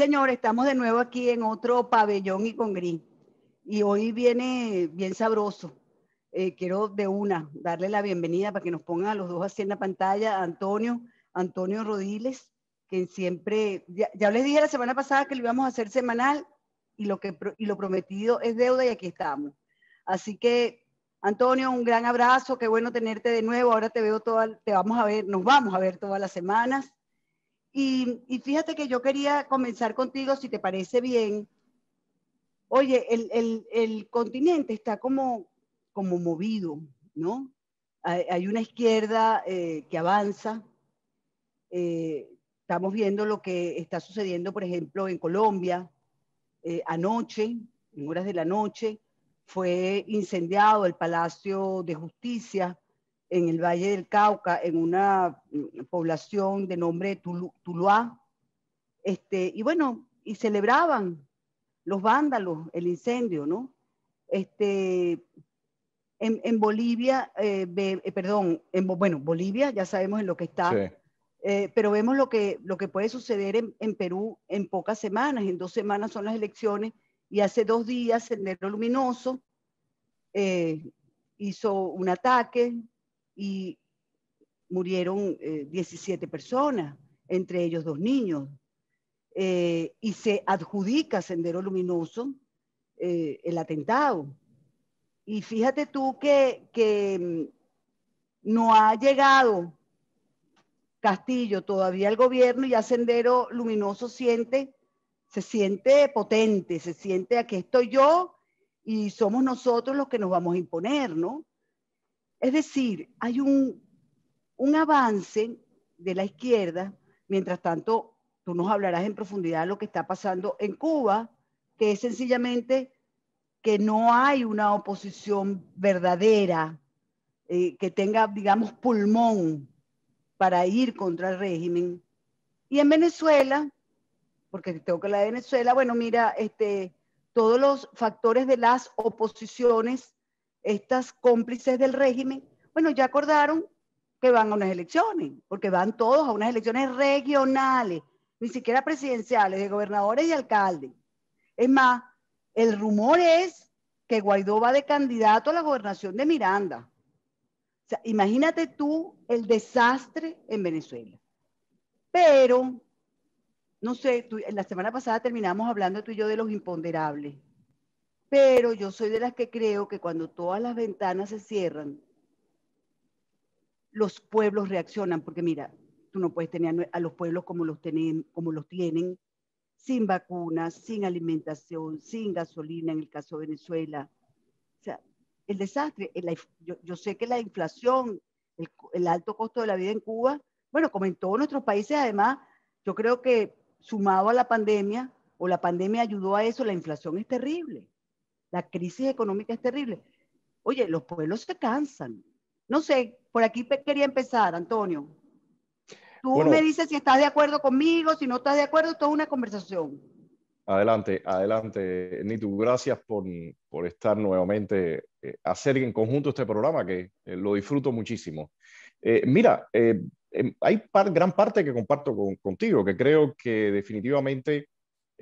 señor, estamos de nuevo aquí en otro pabellón y con gris. Y hoy viene bien sabroso. Eh, quiero de una darle la bienvenida para que nos pongan a los dos así en la pantalla, Antonio, Antonio Rodiles, que siempre, ya, les dije la semana pasada que lo íbamos a hacer semanal y lo, que, y lo prometido es deuda y aquí estamos. Así que, Antonio, un gran abrazo, qué bueno tenerte de nuevo. Ahora te veo toda, te vamos a ver, nos vamos a ver todas las semanas. Y, fíjate que yo quería comenzar contigo, si te parece bien. Oye, el, continente está como, como movido, ¿no? Hay, una izquierda eh, que avanza. Eh, estamos viendo lo que está sucediendo, por ejemplo, en Colombia. Eh, anoche, en horas de la noche, fue incendiado el Palacio de Justicia en el Valle del Cauca, en una mm, población de nombre Tuluá. Este, y bueno, y celebraban los vándalos el incendio, ¿no? Este, en, en Bolivia, eh, eh, perdón, en, bueno, Bolivia ya sabemos en lo que está, eh, pero vemos lo que, lo que puede suceder en, en Perú en pocas semanas, en dos semanas son las elecciones y hace dos días negro Luminoso hizo un ataque y murieron 17 eh, personas, entre ellos dos niños. Eh, y se adjudica Sendero Luminoso eh, el atentado. Y fíjate tú que, mm, no ha llegado Castillo todavía al gobierno y a Sendero Luminoso siente, se siente potente, se siente aquí estoy yo y somos nosotros los que nos vamos a imponer, ¿no? Es decir, hay un, avance de la izquierda, mientras tanto tú nos hablarás en profundidad de lo que está pasando en Cuba, que es sencillamente que no hay una oposición verdadera eh, que tenga, digamos, pulmón para ir contra el régimen. Y en Venezuela, porque tengo que hablar de Venezuela, bueno, mira, este, todos los factores de las oposiciones estas cómplices del régimen, bueno, ya acordaron que van a unas elecciones, porque van todos a unas elecciones regionales, ni siquiera presidenciales, de gobernadores y alcaldes. Es más, el rumor es que Guaidó va de candidato a la gobernación de Miranda. O sea, imagínate tú el desastre en Venezuela. Pero, no sé, la semana pasada terminamos hablando tú y yo de los imponderables. Pero yo soy de las que creo que cuando todas las ventanas se cierran, los pueblos reaccionan, porque mira, tú no puedes tener a los pueblos como los tienen, como los tienen sin vacunas, sin alimentación, sin gasolina en el caso de Venezuela. O sea, el desastre, yo, sé que la inflación, el, el alto costo de la vida en Cuba, bueno, como en todos nuestros países, además, yo creo que sumado a la pandemia, o la pandemia ayudó a eso, la inflación es terrible. La crisis económica es terrible. Oye, los pueblos se cansan. No sé, por aquí quería empezar, Antonio. Tú me dices si estás de acuerdo conmigo, si no estás de acuerdo, toda una conversación. Adelante, adelante, Nitu. Gracias por, estar nuevamente, eh, a hacer en conjunto este programa que eh, lo disfruto muchísimo. Eh, mira, em, hay gran parte que comparto contigo, que creo que definitivamente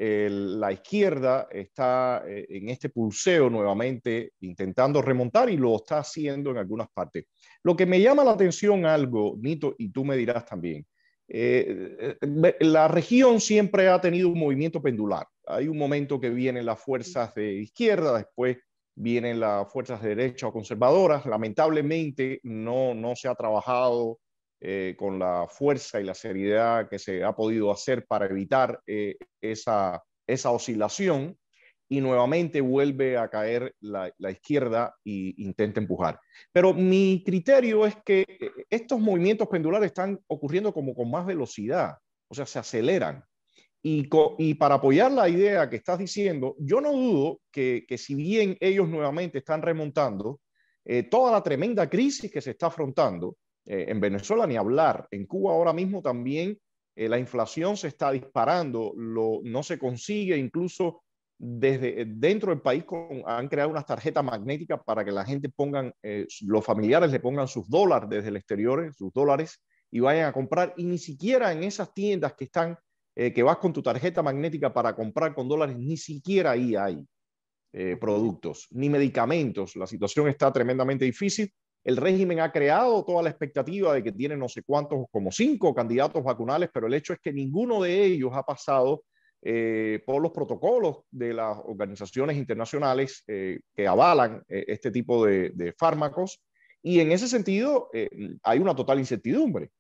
la izquierda está eh, en este pulseo nuevamente intentando remontar y lo está haciendo en algunas partes. Lo que me llama la atención algo, Nito, y tú me dirás también, eh, eh, la región siempre ha tenido un movimiento pendular. Hay un momento que vienen las fuerzas de izquierda, después vienen las fuerzas de derecha o conservadoras. Lamentablemente no, no se ha trabajado eh, con la fuerza y la seriedad que se ha podido hacer para evitar eh, esa, esa, oscilación y nuevamente vuelve a caer la, izquierda e intenta empujar. Pero mi criterio es que eh, estos movimientos pendulares están ocurriendo como con más velocidad, o sea, se aceleran. Y, y, para apoyar la idea que estás diciendo, yo no dudo que, que si bien ellos nuevamente están remontando, toda la tremenda crisis que se está afrontando, eh, en Venezuela ni hablar. En Cuba ahora mismo también eh, la inflación se está disparando, lo, no se consigue, incluso desde eh, dentro del país han creado unas tarjetas magnéticas para que la gente pongan, los familiares le pongan sus dólares desde el exterior, sus dólares, y vayan a comprar. Y ni siquiera en esas tiendas que están, que vas con tu tarjeta magnética para comprar con dólares, ni siquiera ahí hay. productos ni medicamentos. La situación está tremendamente difícil el régimen ha creado toda la expectativa de que tiene no sé cuántos, como cinco candidatos vacunales, pero el hecho es que ninguno de ellos ha pasado eh, por los protocolos de las organizaciones internacionales eh, que avalan eh, este tipo de, fármacos. Y en ese sentido, hay una total incertidumbre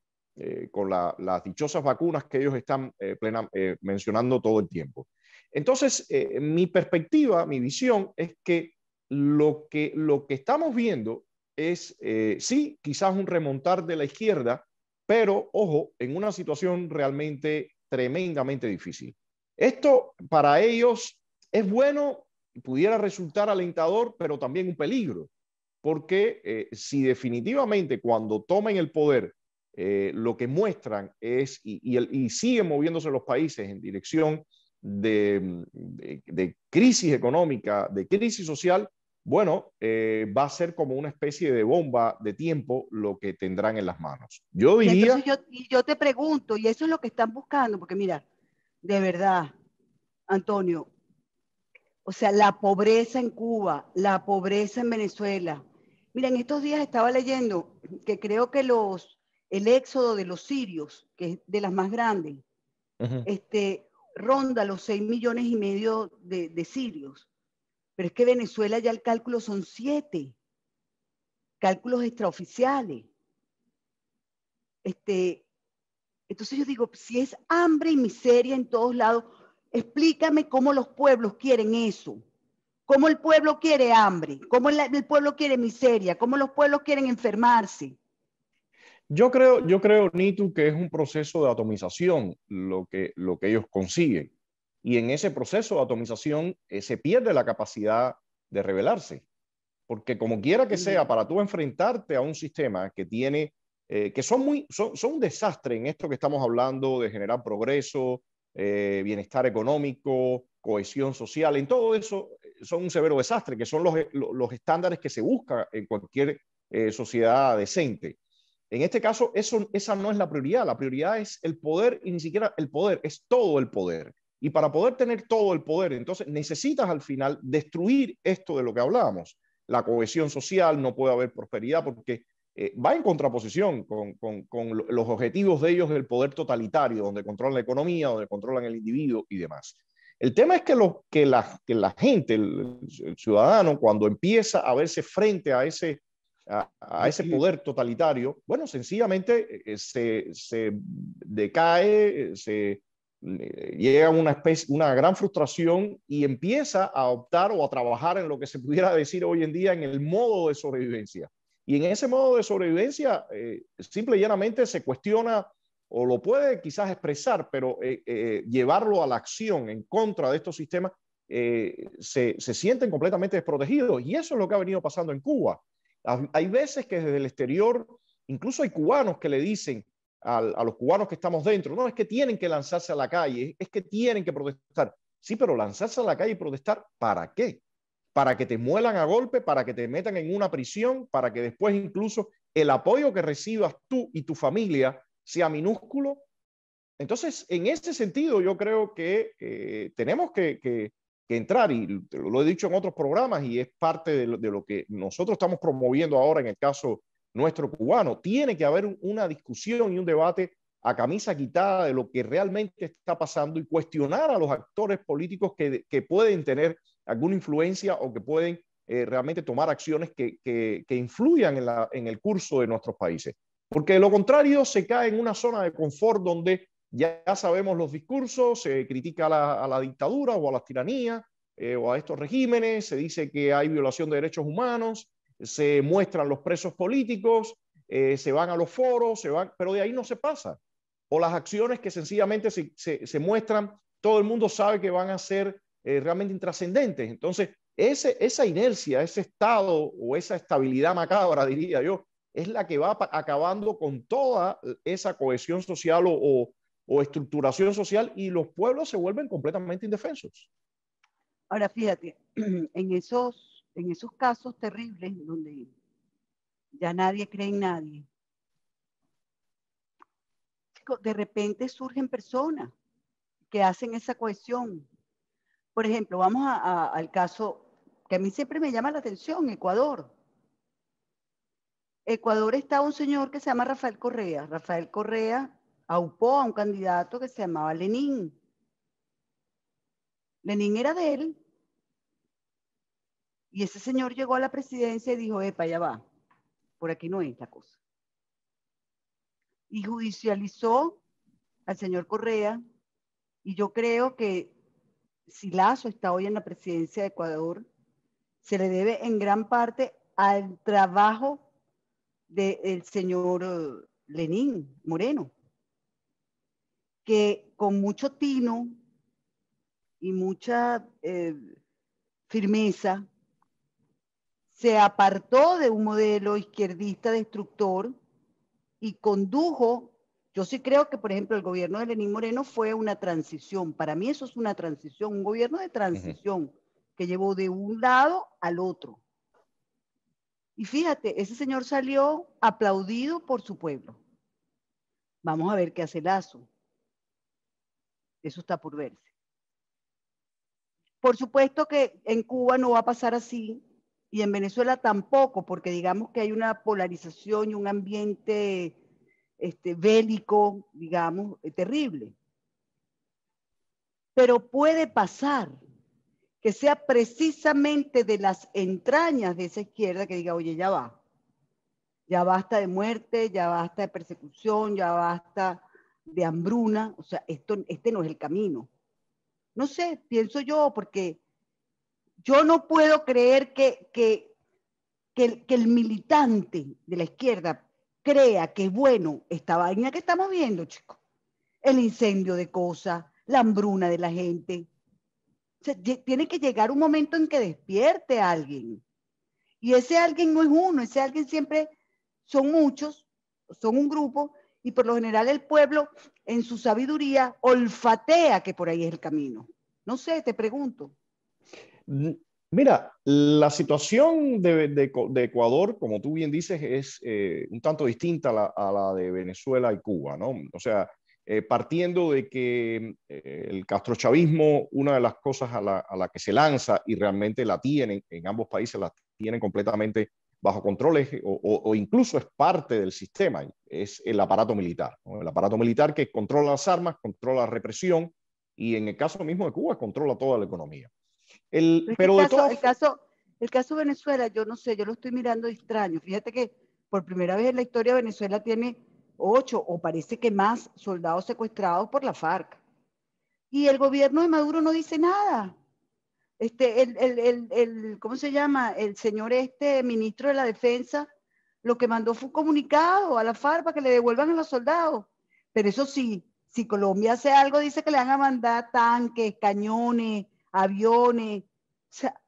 con las dichosas vacunas que ellos están plena, mencionando todo el tiempo. Entonces, mi perspectiva, mi visión es que lo que, lo que estamos viendo es, eh, sí, quizás un remontar de la izquierda, pero ojo, en una situación realmente tremendamente difícil. Esto para ellos es bueno, pudiera resultar alentador, pero también un peligro, porque eh, si definitivamente cuando tomen el poder eh, lo que muestran es, y, siguen moviéndose los países en dirección de crisis económica, de crisis social, bueno, eh, va a ser como una especie de bomba de tiempo lo que tendrán en las manos. Yo diría... Yo, te pregunto, y eso es lo que están buscando, porque mira, de verdad, Antonio, o sea, la pobreza en Cuba, la pobreza en Venezuela. Mira, en estos días estaba leyendo que creo que los, el éxodo de los sirios, que es de las más grandes, este, ronda los seis millones y medio de sirios pero es que Venezuela ya el cálculo son siete cálculos extraoficiales. Este, entonces yo digo, si es hambre y miseria en todos lados, explícame cómo los pueblos quieren eso, cómo el pueblo quiere hambre, cómo el, pueblo quiere miseria, cómo los pueblos quieren enfermarse. Yo creo, yo creo, Nitu, que es un proceso de atomización lo que, lo que ellos consiguen. Y en ese proceso de atomización eh, se pierde la capacidad de revelarse. Porque como quiera que sea, para tú enfrentarte a un sistema que tiene, eh, que son, muy, son, son, un desastre en esto que estamos hablando de generar progreso, eh, bienestar económico, cohesión social, en todo eso son un severo desastre, que son los, los estándares que se busca en cualquier sociedad decente. En este caso, eso, esa no es la prioridad, la prioridad es el poder y ni siquiera el poder, es todo el poder. Y para poder tener todo el poder, entonces necesitas al final destruir esto de lo que hablábamos. La cohesión social, no puede haber prosperidad porque eh, va en contraposición con, los objetivos de ellos del poder totalitario, donde controlan la economía, donde controlan el individuo y demás. El tema es que, que, la, que la, gente, el, ciudadano, cuando empieza a verse frente a ese, a, ese poder totalitario, bueno, sencillamente eh, eh, se, decae, se eh, llega una, especie, una gran frustración y empieza a optar o a trabajar en lo que se pudiera decir hoy en día en el modo de sobrevivencia. Y en ese modo de sobrevivencia, eh, simple y llanamente se cuestiona o lo puede quizás expresar, pero eh, llevarlo a la acción en contra de estos sistemas, se, se, sienten completamente desprotegidos. Y eso es lo que ha venido pasando en Cuba. Hay veces que desde el exterior, incluso hay cubanos que le dicen, a, los cubanos que estamos dentro, no, es que tienen que lanzarse a la calle, es que tienen que protestar. Sí, pero lanzarse a la calle y protestar, ¿para qué? Para que te muelan a golpe, para que te metan en una prisión, para que después incluso el apoyo que recibas tú y tu familia sea minúsculo. Entonces, en ese sentido, yo creo que eh, tenemos que, entrar, y lo, he dicho en otros programas, y es parte de lo, de lo, que nosotros estamos promoviendo ahora en el caso nuestro cubano. Tiene que haber una discusión y un debate a camisa quitada de lo que realmente está pasando y cuestionar a los actores políticos que, pueden tener alguna influencia o que pueden eh, realmente tomar acciones que, influyan en, el curso de nuestros países. Porque de lo contrario se cae en una zona de confort donde ya sabemos los discursos, se critica a la, dictadura o a las tiranías eh, o a estos regímenes, se dice que hay violación de derechos humanos, se muestran los presos políticos, eh, se van a los foros, se van, pero de ahí no se pasa. O las acciones que sencillamente se, muestran, todo el mundo sabe que van a ser eh, realmente intrascendentes. Entonces, ese, esa inercia, ese estado o esa estabilidad macabra, diría yo, es la que va acabando con toda esa cohesión social o estructuración social y los pueblos se vuelven completamente indefensos. Ahora, fíjate, en esos en esos casos terribles donde ya nadie cree en nadie, de repente surgen personas que hacen esa cohesión. Por ejemplo, vamos al caso que a mí siempre me llama la atención, Ecuador. Ecuador está un señor que se llama Rafael Correa. Rafael Correa aupó a un candidato que se llamaba Lenín. Lenín era de él, y ese señor llegó a la presidencia y dijo, epa, ya va, por aquí no es la cosa. Y judicializó al señor Correa y yo creo que si Lazo está hoy en la presidencia de Ecuador, se le debe en gran parte al trabajo del señor eh, Lenín Moreno, que con mucho tino y mucha eh, firmeza se apartó de un modelo izquierdista destructor y condujo, yo sí creo que, por ejemplo, el gobierno de Lenín Moreno fue una transición, para mí eso es una transición, un gobierno de transición que llevó de un lado al otro. Y fíjate, ese señor salió aplaudido por su pueblo. Vamos a ver qué hace Lazo. Eso está por verse. Por supuesto que en Cuba no va a pasar así, y en Venezuela tampoco, porque digamos que hay una polarización y un ambiente este, bélico, digamos, eh, terrible. Pero puede pasar que sea precisamente de las entrañas de esa izquierda que diga, oye, ya va, ya basta de muerte, ya basta de persecución, ya basta de hambruna, o sea, esto, este no es el camino. No sé, pienso yo, porque yo no puedo creer que, que, que, el, militante de la izquierda crea que es bueno esta vaina que estamos viendo, chicos. El incendio de cosas, la hambruna de la gente. tiene que llegar un momento en que despierte a alguien. Y ese alguien no es uno, ese alguien siempre son muchos, son un grupo, y por lo general el pueblo, en su sabiduría, olfatea que por ahí es el camino. No sé, te pregunto. Mira, la situación de, Ecuador, como tú bien dices, es eh, un tanto distinta a la, de Venezuela y Cuba, ¿no? O sea, eh, partiendo de que eh, el castrochavismo, una de las cosas a la, que se lanza y realmente la tienen, en ambos países la tienen completamente bajo control o, incluso es parte del sistema, es el aparato militar, el aparato militar que controla las armas, controla la represión y en el caso mismo de Cuba controla toda la economía. El, pero, caso, el, caso, Venezuela, yo no sé, yo lo estoy mirando extraño. Fíjate que por primera vez en la historia Venezuela tiene ocho o parece que más soldados secuestrados por la FARC. Y el gobierno de Maduro no dice nada. Este, el, el, el, el, ¿cómo se llama? El señor este, ministro de la Defensa, lo que mandó fue un comunicado a la FARC para que le devuelvan a los soldados. Pero eso sí, si Colombia hace algo, dice que le van a mandar tanques, cañones, aviones. O sea,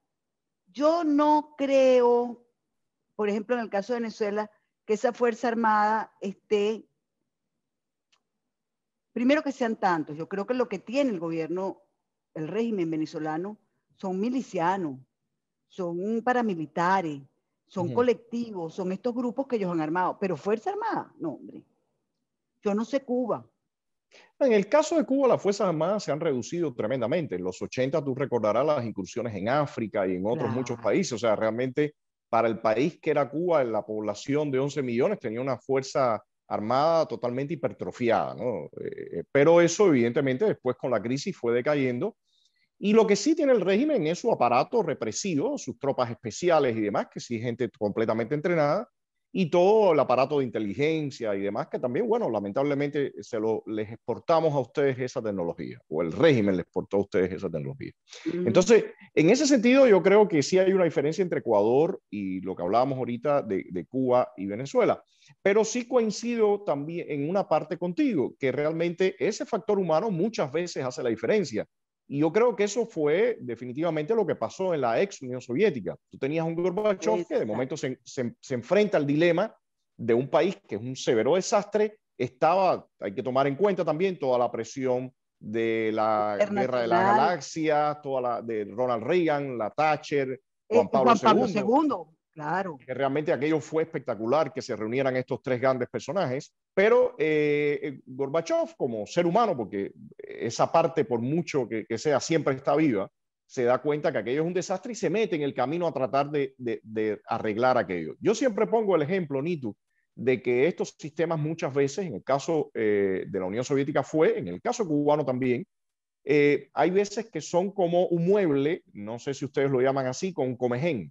yo no creo, por ejemplo, en el caso de Venezuela, que esa Fuerza Armada esté, primero que sean tantos, yo creo que lo que tiene el gobierno, el régimen venezolano, son milicianos, son paramilitares, son colectivos, son estos grupos que ellos han armado, pero Fuerza Armada, no, hombre. Yo no sé Cuba, en el caso de Cuba, las Fuerzas Armadas se han reducido tremendamente. En los 80 tú recordarás las incursiones en África y en otros muchos países. O sea, realmente para el país que era Cuba, la población de 11 millones tenía una fuerza armada totalmente hipertrofiada. ¿no? Eh, pero eso evidentemente después con la crisis fue decayendo. Y lo que sí tiene el régimen es su aparato represivo, sus tropas especiales y demás, que sí gente completamente entrenada, y todo el aparato de inteligencia y demás, que también, bueno, lamentablemente se lo, les exportamos a ustedes esa tecnología, o el régimen les exportó a ustedes esa tecnología. Entonces, en ese sentido, yo creo que sí hay una diferencia entre Ecuador y lo que hablábamos ahorita de, de Cuba y Venezuela, pero sí coincido también en una parte contigo, que realmente ese factor humano muchas veces hace la diferencia y yo creo que eso fue definitivamente lo que pasó en la ex Unión Soviética. Tú tenías un Gorbachev que de momento se, enfrenta al dilema de un país que es un severo desastre. Estaba, hay que tomar en cuenta también toda la presión de la guerra de la galaxia toda la de Ronald Reagan, la Thatcher, eh, Juan Pablo, II, Claro. Que realmente aquello fue espectacular que se reunieran estos tres grandes personajes. Pero eh, eh Gorbachev, como ser humano, porque esa parte, por mucho que, sea, siempre está viva, se da cuenta que aquello es un desastre y se mete en el camino a tratar de, arreglar aquello. Yo siempre pongo el ejemplo, Nitu, de que estos sistemas muchas veces, en el caso eh, de la Unión Soviética fue, en el caso cubano también, eh, hay veces que son como un mueble, no sé si ustedes lo llaman así, con comején,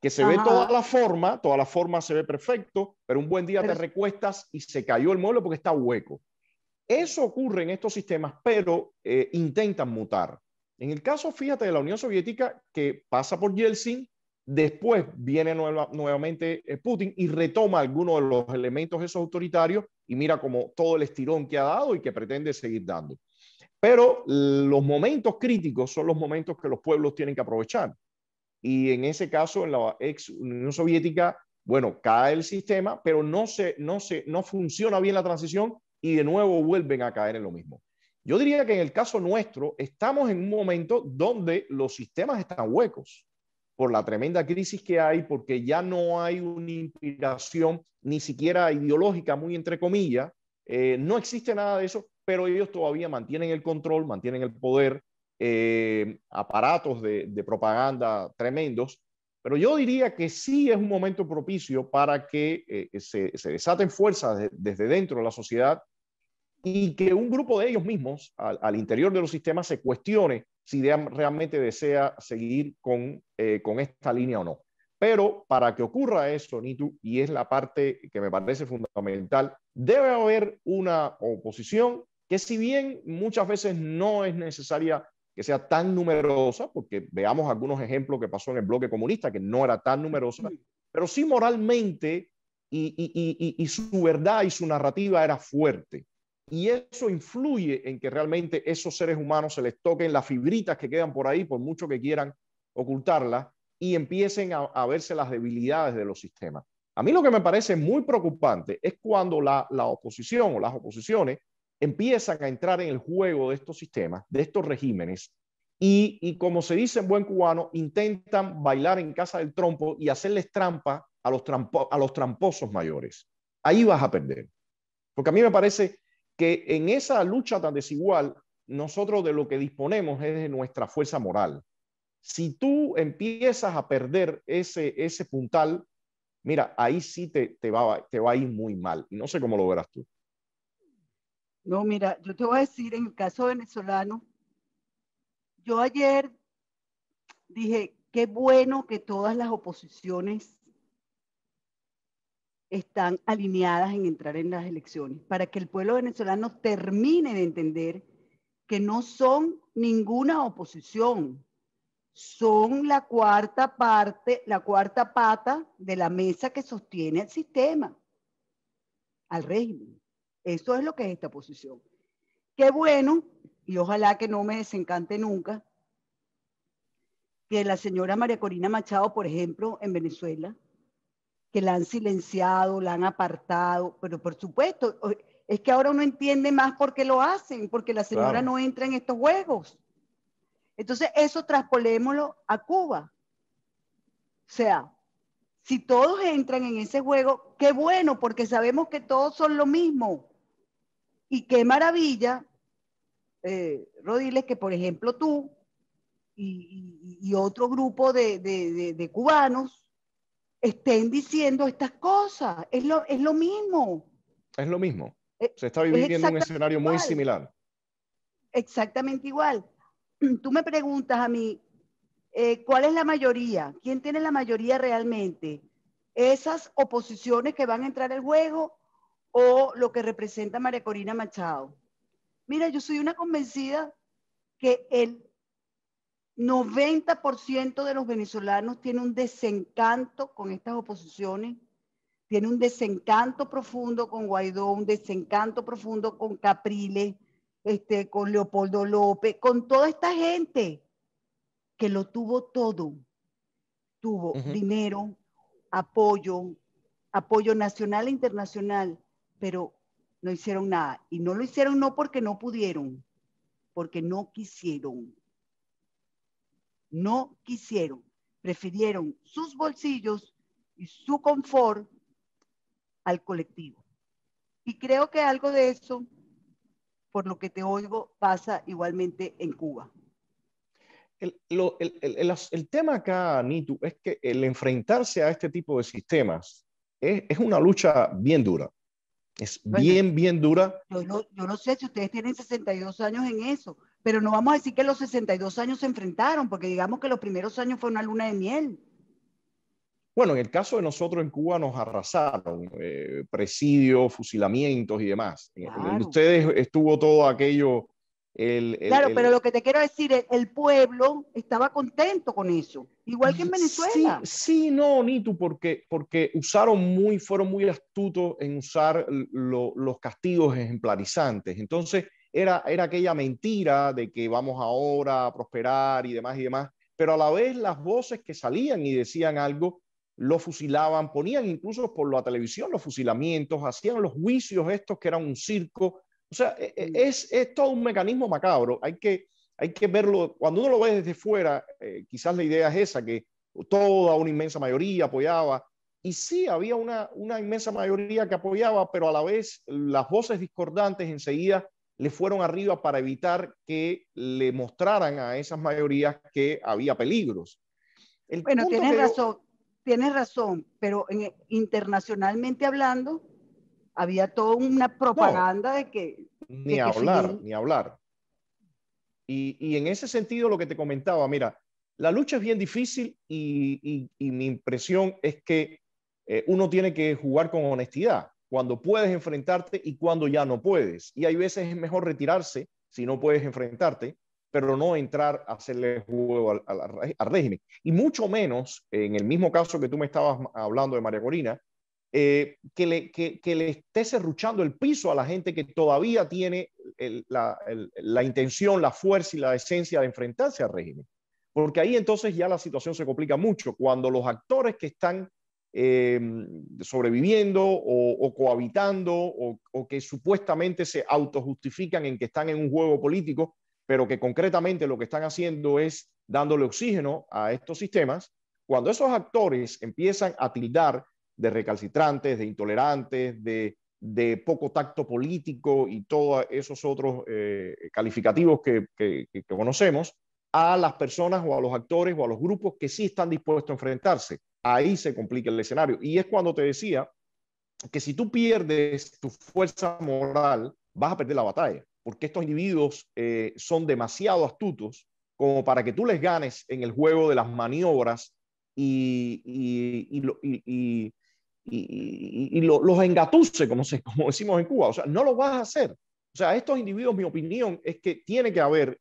que se ve toda la forma, toda la forma se ve perfecto, pero un buen día te recuestas y se cayó el mueble porque está hueco. Eso ocurre en estos sistemas, pero eh, intentan mutar. En el caso, fíjate, de la Unión Soviética, que pasa por Yeltsin, después viene nuevamente eh, Putin y retoma algunos de los elementos esos autoritarios y mira como todo el estirón que ha dado y que pretende seguir dando. Pero los momentos críticos son los momentos que los pueblos tienen que aprovechar. Y en ese caso, en la ex Unión Soviética, bueno, cae el sistema, pero no, se, no, se, no funciona bien la transición y de nuevo vuelven a caer en lo mismo. Yo diría que en el caso nuestro estamos en un momento donde los sistemas están huecos por la tremenda crisis que hay, porque ya no hay una inspiración ni siquiera ideológica, muy entre comillas, eh, no existe nada de eso, pero ellos todavía mantienen el control, mantienen el poder, eh, aparatos de, propaganda tremendos, pero yo diría que sí es un momento propicio para que eh, se, desaten fuerzas desde dentro de la sociedad y que un grupo de ellos mismos al, interior de los sistemas se cuestione si realmente desea seguir con, eh, con esta línea o no. Pero para que ocurra eso, Nitu, y es la parte que me parece fundamental, debe haber una oposición que si bien muchas veces no es necesaria que sea tan numerosa, porque veamos algunos ejemplos que pasó en el bloque comunista, que no era tan numerosa, pero sí moralmente y, y, y, y su verdad y su narrativa era fuerte y eso influye en que realmente esos seres humanos se les toquen las fibritas que quedan por ahí, por mucho que quieran ocultarlas, y empiecen a, verse las debilidades de los sistemas. A mí lo que me parece muy preocupante es cuando la, oposición o las oposiciones empiezan a entrar en el juego de estos sistemas, de estos regímenes, y, como se dice en buen cubano, intentan bailar en casa del trompo y hacerles trampa a los, a los tramposos mayores. Ahí vas a perder. Porque a mí me parece que en esa lucha tan desigual, nosotros de lo que disponemos es de nuestra fuerza moral. Si tú empiezas a perder ese, ese puntal, mira, ahí sí te, va, te va a ir muy mal. Y no sé cómo lo verás tú. No, mira, yo te voy a decir, en el caso venezolano, yo ayer dije, qué bueno que todas las oposiciones están alineadas en entrar en las elecciones, para que el pueblo venezolano termine de entender que no son ninguna oposición, son la cuarta parte, la cuarta pata de la mesa que sostiene el sistema, al régimen. Eso es lo que es esta oposición. Qué bueno, y ojalá que no me desencante nunca, que la señora María Corina Machado, por ejemplo, en Venezuela, que la han silenciado, la han apartado, pero por supuesto, es que ahora uno entiende más por qué lo hacen, porque la señora no entra en estos juegos. Entonces, eso traspolémoslo a Cuba. O sea, si todos entran en ese juego, qué bueno, porque sabemos que todos son lo mismo. Y qué maravilla, eh, Rodiles, que por ejemplo tú y, otro grupo de cubanos estén diciendo estas cosas. Es lo, mismo. Es lo mismo. Eh, Se está viviendo un escenario muy similar. Exactamente igual. Tú me preguntas a mí, eh, ¿cuál es la mayoría? ¿Quién tiene la mayoría realmente? ¿Esas oposiciones que van a entrar al juego o lo que representa María Corina Machado? Mira, yo soy una convencida que el 90% de los venezolanos Tienen un desencanto con estas oposiciones, tiene un desencanto profundo con Guaidó, un desencanto profundo con Capriles, este, con Leopoldo López, con toda esta gente que lo tuvo todo. Tuvo dinero, apoyo, apoyo nacional e internacional, pero no hicieron nada. Y no lo hicieron no porque no pudieron, porque no quisieron no quisieron, prefirieron sus bolsillos y su confort al colectivo. Y creo que algo de eso, por lo que te oigo, pasa igualmente en Cuba. El, tema acá, Nitu, es que el enfrentarse a este tipo de sistemas es, una lucha bien dura. Es bien, bien dura. Yo no, yo no sé si ustedes tienen 62 años en eso pero no vamos a decir que los 62 años se enfrentaron, porque digamos que los primeros años fue una luna de miel. Bueno, en el caso de nosotros en Cuba nos arrasaron, eh, presidios, fusilamientos y demás. ustedes estuvo todo aquello. claro, pero lo que te quiero decir es, el pueblo estaba contento con eso, igual que en Venezuela. Sí, sí no, Nitu, porque, porque usaron muy, fueron muy astutos en usar los castigos ejemplarizantes. Entonces, era, aquella mentira de que vamos ahora a prosperar y demás y demás, pero a la vez las voces que salían y decían algo lo fusilaban, ponían incluso por la televisión los fusilamientos, hacían los juicios estos que eran un circo. O sea, e, e, mm. es, es todo un mecanismo macabro. Hay que, hay que verlo, cuando uno lo ve desde fuera, eh, quizás la idea es esa, que toda una inmensa mayoría apoyaba. Y sí, había una, una inmensa mayoría que apoyaba, pero a la vez las voces discordantes enseguida le fueron arriba para evitar que le mostraran a esas mayorías que había peligros. El bueno, tienes razón, tienes razón, pero internacionalmente hablando, había toda una propaganda de que... Ni hablar, ni hablar. Y, en ese sentido, lo que te comentaba, mira, la lucha es bien difícil y, mi impresión es que eh, uno tiene que jugar con honestidad cuando puedes enfrentarte y cuando ya no puedes. Y hay veces es mejor retirarse si no puedes enfrentarte, pero no entrar a hacerle juego al, régimen. Y mucho menos, en el mismo caso que tú me estabas hablando de María Corina, eh, que, le, que, que, le esté serruchando el piso a la gente que todavía tiene la, la intención, la fuerza y la esencia de enfrentarse al régimen. Porque ahí entonces ya la situación se complica mucho, cuando los actores que están Em, sobreviviendo o, cohabitando o, que supuestamente se autojustifican en que están en un juego político, pero que concretamente lo que están haciendo es dándole oxígeno a estos sistemas, cuando esos actores empiezan a tildar de recalcitrantes, de intolerantes, de, de poco tacto político y todos esos otros eh, calificativos que, que conocemos, a las personas o a los actores o a los grupos que sí están dispuestos a enfrentarse. Ahí se complica el escenario. Y es cuando te decía que si tú pierdes tu fuerza moral, vas a perder la batalla, porque estos individuos eh, son demasiado astutos como para que tú les ganes en el juego de las maniobras y, y, lo, los engatuse, como, se, como decimos en Cuba. O sea, no lo vas a hacer. O sea, estos individuos, mi opinión es que tiene que haber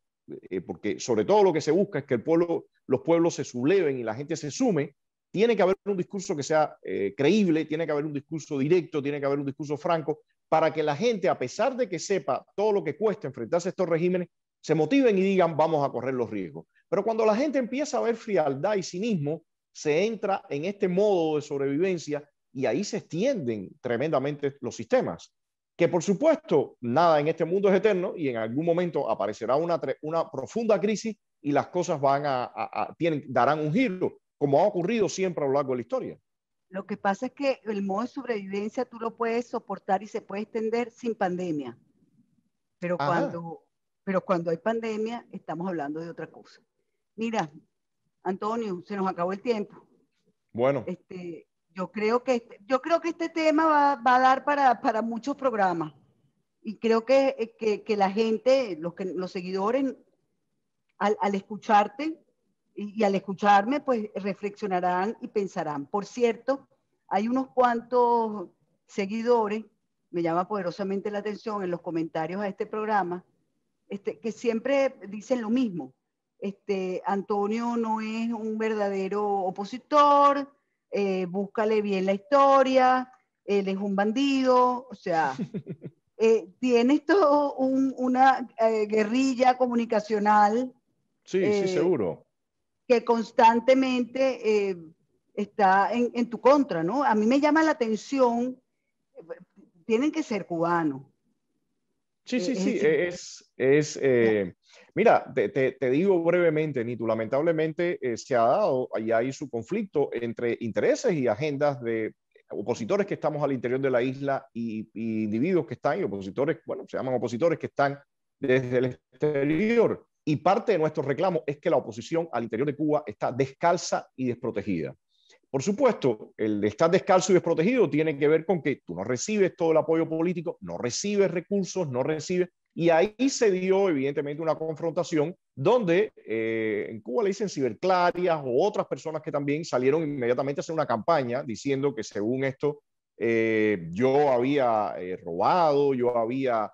eh, porque sobre todo lo que se busca es que el pueblo, los pueblos se subleven y la gente se sume, tiene que haber un discurso que sea eh, creíble, tiene que haber un discurso directo, tiene que haber un discurso franco, para que la gente, a pesar de que sepa todo lo que cuesta enfrentarse a estos regímenes, se motiven y digan vamos a correr los riesgos. Pero cuando la gente empieza a ver frialdad y cinismo, se entra en este modo de sobrevivencia y ahí se extienden tremendamente los sistemas que por supuesto nada en este mundo es eterno y en algún momento aparecerá una, una profunda crisis y las cosas van a, tienen, darán un giro, como ha ocurrido siempre a lo largo de la historia. Lo que pasa es que el modo de sobrevivencia tú lo puedes soportar y se puede extender sin pandemia. Pero cuando, pero cuando hay pandemia, estamos hablando de otra cosa. Mira, Antonio, se nos acabó el tiempo. Bueno. Este, yo creo que, este, yo creo que este tema va, va a dar para, para, muchos programas. Y creo eh, que, que, la gente, los, que, los seguidores, al, al escucharte y, y, al escucharme, pues reflexionarán y pensarán. Por cierto, hay unos cuantos seguidores, me llama poderosamente la atención en los comentarios a este programa, este, que siempre dicen lo mismo. Este, Antonio no es un verdadero opositor, eh, búscale bien la historia, él es un bandido, o sea, eh, tienes todo una eh, guerrilla comunicacional. Sí, sí, seguro. Que constantemente está en, tu contra, ¿no? A mí me llama la atención, tienen que ser cubanos, Sí, sí, eh, sí, es, e, es eh, mira, te, digo brevemente, Nitu, lamentablemente eh, se ha dado y hay su conflicto entre intereses y agendas de opositores que estamos al interior de la isla y, y individuos que están, y opositores, bueno, se llaman opositores que están desde el exterior. Y parte de nuestro reclamo es que la oposición al interior de Cuba está descalza y desprotegida. Por supuesto, el estar descalzo y desprotegido tiene que ver con que tú no recibes todo el apoyo político, no recibes recursos, no recibes... Y ahí se dio, evidentemente, una confrontación donde eh, en Cuba le dicen ciberclarias o otras personas que también salieron inmediatamente a hacer una campaña diciendo que según esto eh, yo había eh, robado, yo había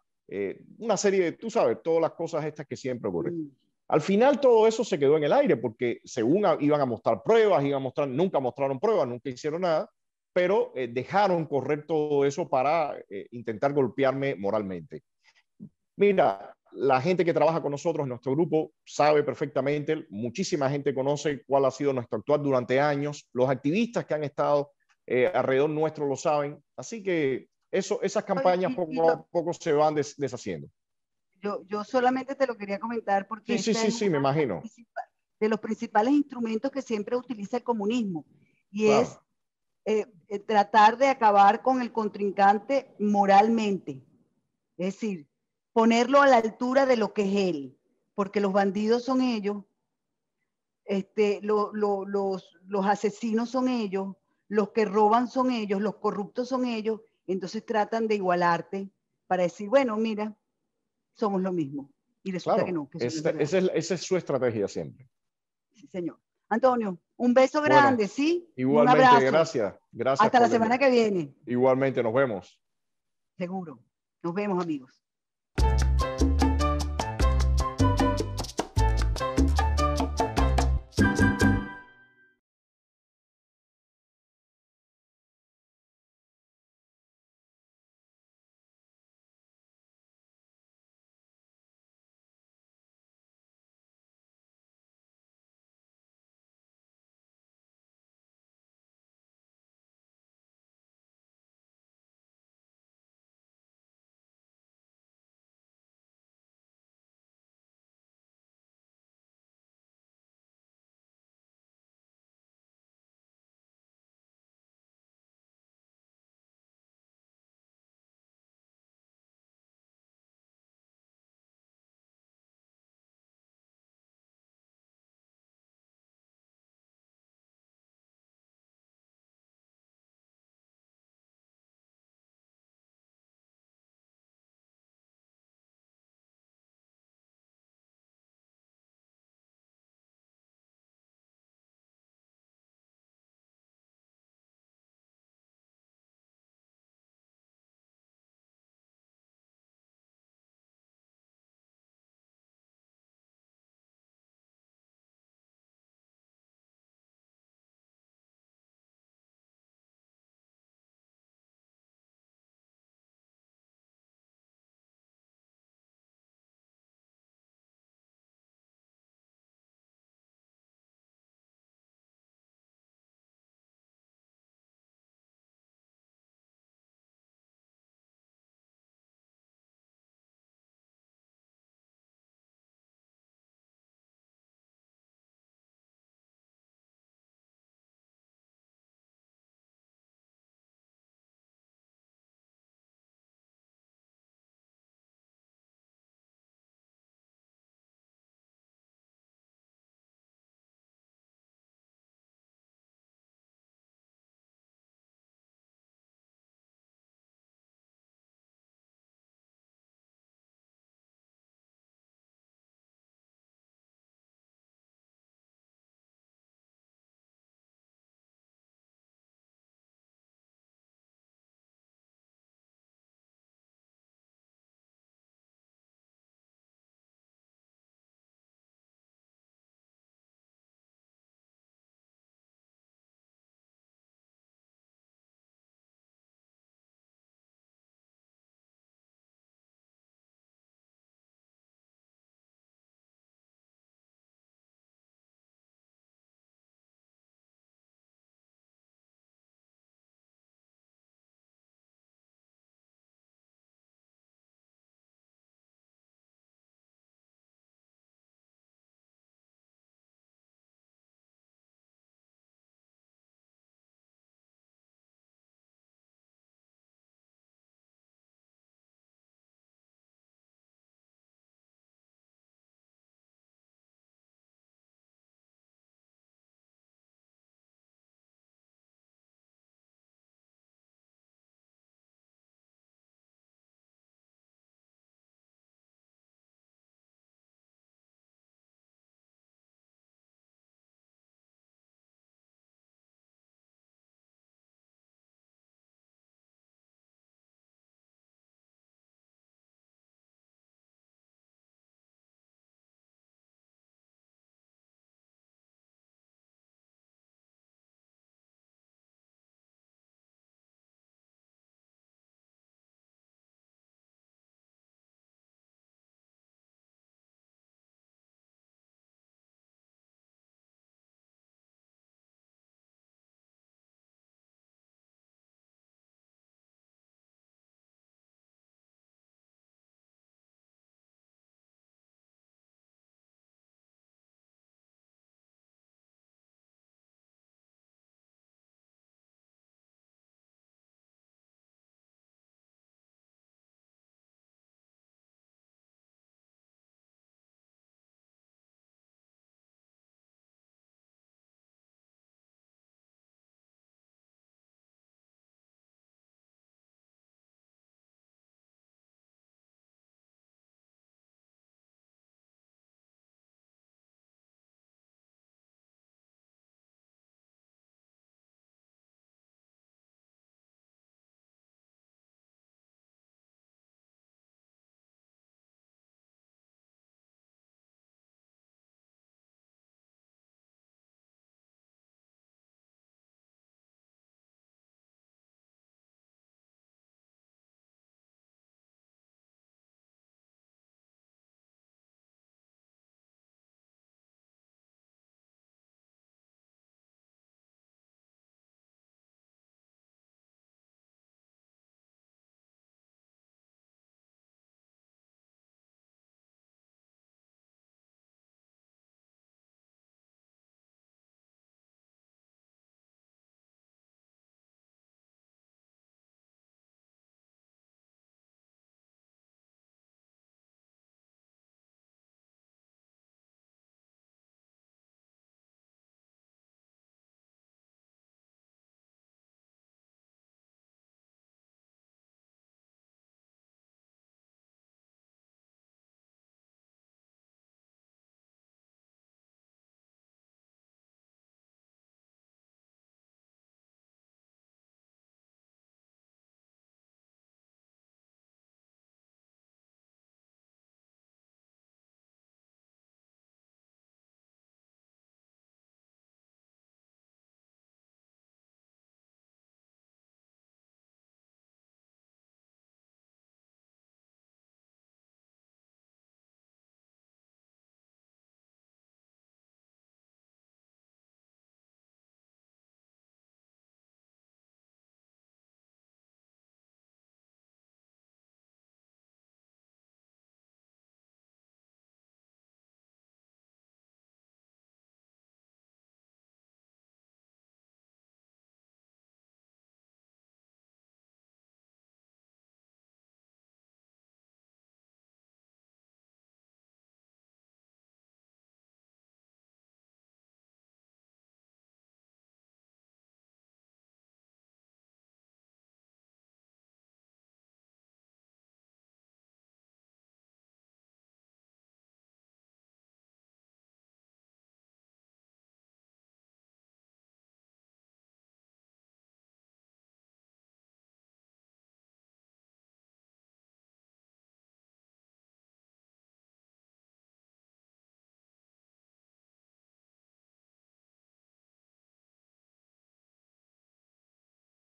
una serie de, tú sabes, todas las cosas estas que siempre ocurren. Mm. Al final todo eso se quedó en el aire porque según iban a mostrar pruebas, iban a mostrar, nunca mostraron pruebas, nunca hicieron nada, pero eh, dejaron correr todo eso para eh, intentar golpearme moralmente. Mira, la gente que trabaja con nosotros, nuestro grupo, sabe perfectamente, muchísima gente conoce cuál ha sido nuestro actuar durante años, los activistas que han estado eh, alrededor nuestro lo saben, así que eso, esas campañas poco a poco se van deshaciendo yo, solamente te lo quería comentar porque... Sí, sí, sí, sí, me imagino. De los principales instrumentos que siempre utiliza el comunismo y es eh, eh, tratar de acabar con el contrincante moralmente. Es decir, ponerlo a la altura de lo que es él, porque los bandidos son ellos, este, los, los asesinos son ellos, los que roban son ellos, los corruptos son ellos, entonces tratan de igualarte para decir, bueno, mira, somos lo mismo. Y resulta que no. esa, es, su estrategia siempre. Sí, señor. Antonio, un beso grande, ¿sí? Igualmente, abrazo. gracias. Gracias. Hasta la semana que viene. Igualmente, nos vemos. Seguro. Nos vemos, amigos.